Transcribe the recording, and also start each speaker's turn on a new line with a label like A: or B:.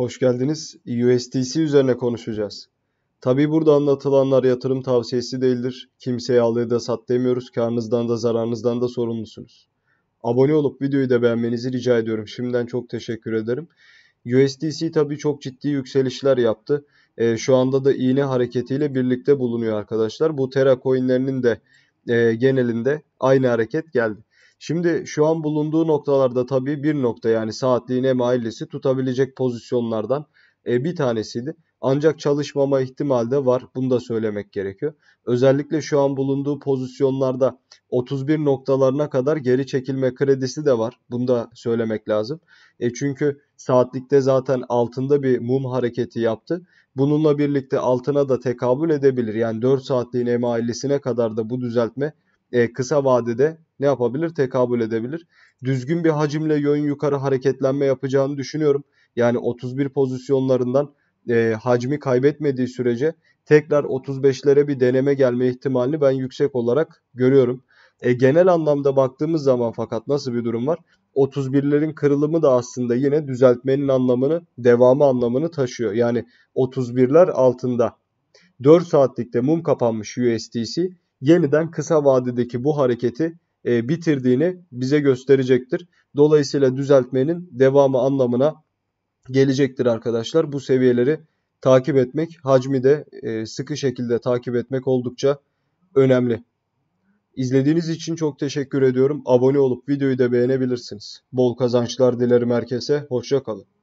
A: Hoş geldiniz. USDC üzerine konuşacağız. Tabi burada anlatılanlar yatırım tavsiyesi değildir. Kimseye al ya da sat demiyoruz. Karnınızdan da zararınızdan da sorumlusunuz. Abone olup videoyu da beğenmenizi rica ediyorum. Şimdiden çok teşekkür ederim. USDC tabi çok ciddi yükselişler yaptı. E, şu anda da iğne hareketiyle birlikte bulunuyor arkadaşlar. Bu Terra coinlerinin de e, genelinde aynı hareket geldi. Şimdi şu an bulunduğu noktalarda tabii bir nokta yani saatliğine mahallesi tutabilecek pozisyonlardan e, bir tanesiydi. Ancak çalışmama ihtimal de var. Bunu da söylemek gerekiyor. Özellikle şu an bulunduğu pozisyonlarda 31 noktalarına kadar geri çekilme kredisi de var. Bunu da söylemek lazım. E çünkü saatlikte zaten altında bir mum hareketi yaptı. Bununla birlikte altına da tekabül edebilir. Yani 4 saatliğin emaillisine kadar da bu düzeltme e, kısa vadede ne yapabilir? Tekabül edebilir. Düzgün bir hacimle yön yukarı hareketlenme yapacağını düşünüyorum. Yani 31 pozisyonlarından e, hacmi kaybetmediği sürece tekrar 35'lere bir deneme gelme ihtimalini ben yüksek olarak görüyorum. E, genel anlamda baktığımız zaman fakat nasıl bir durum var? 31'lerin kırılımı da aslında yine düzeltmenin anlamını, devamı anlamını taşıyor. Yani 31'ler altında 4 saatlikte mum kapanmış USDC yeniden kısa vadedeki bu hareketi e, bitirdiğini bize gösterecektir. Dolayısıyla düzeltmenin devamı anlamına gelecektir arkadaşlar. Bu seviyeleri takip etmek, hacmi de e, sıkı şekilde takip etmek oldukça önemli. İzlediğiniz için çok teşekkür ediyorum. Abone olup videoyu da beğenebilirsiniz. Bol kazançlar dilerim herkese. Hoşça kalın.